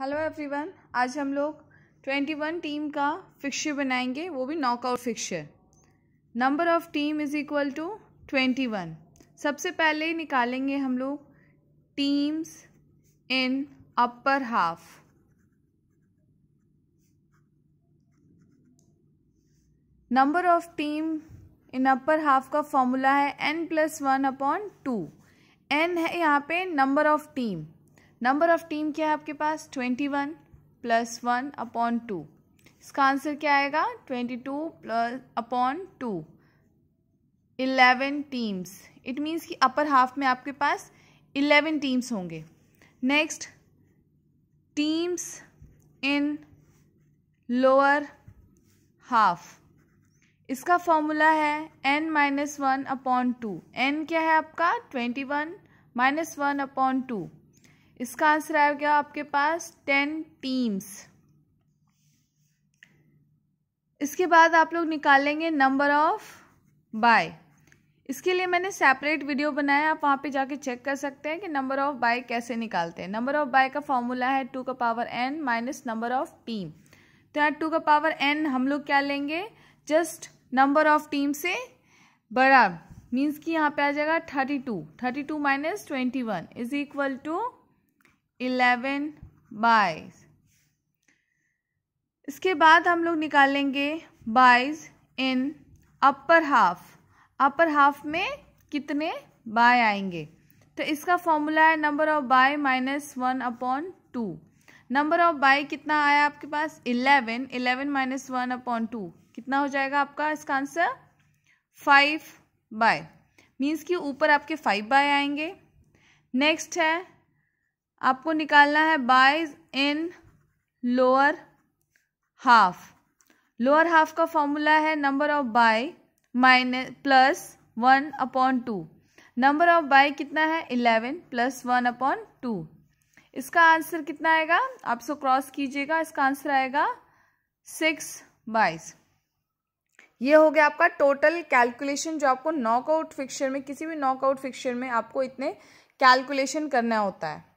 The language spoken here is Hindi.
हेलो एवरीवन आज हम लोग ट्वेंटी वन टीम का फिक्शर बनाएंगे वो भी knockout fixture number of team is equal to twenty one सबसे पहले निकालेंगे हम लोग teams in upper half number of team in upper half का फॉर्मूला है n plus one upon two n है यहाँ पे number of team number of team क्या है आपके पास twenty one plus one upon two इसका आंसर क्या आएगा twenty two plus upon two eleven teams it means कि अपर हाफ में आपके पास इलेवन टीम्स होंगे next teams in lower half इसका फॉर्मूला है n minus one upon two n क्या है आपका twenty one minus one upon two इसका आंसर आ गया आपके पास टेन टीम्स इसके बाद आप लोग निकालेंगे नंबर ऑफ बाय इसके लिए मैंने सेपरेट वीडियो बनाया आप वहाँ पे जाके चेक कर सकते हैं कि नंबर ऑफ बाय कैसे निकालते हैं नंबर ऑफ बाय का फॉर्मूला है टू का power n minus number of team तो यहाँ टू का पावर एन हम लोग क्या लेंगे जस्ट नंबर ऑफ टीम से बड़ा मीन्स कि यहाँ पे आ जाएगा thirty two thirty two minus twenty one is equal to eleven बाईस इसके बाद हम लोग निकालेंगे बाईस इन अपर हाफ अपर हाफ में कितने बाय आएंगे तो इसका फॉर्मूला है number of bye minus one upon two number of bye कितना आया आपके पास eleven eleven minus one upon two कितना हो जाएगा आपका इसका आंसर फाइव बाय मीन्स कि ऊपर आपके फाइव बाय आएंगे नेक्स्ट है आपको निकालना है byes in lower half lower half का फॉर्मूला है number of bye minus plus one upon two number of bye कितना है eleven plus one upon two इसका आंसर कितना आएगा आप सो क्रॉस कीजिएगा इसका आंसर आएगा सिक्स बाईस ये हो गया आपका टोटल कैलकुलेशन जो आपको नॉकआउट फिक्शन में किसी भी नॉकआउट फिक्शन में आपको इतने कैलकुलेशन करना होता है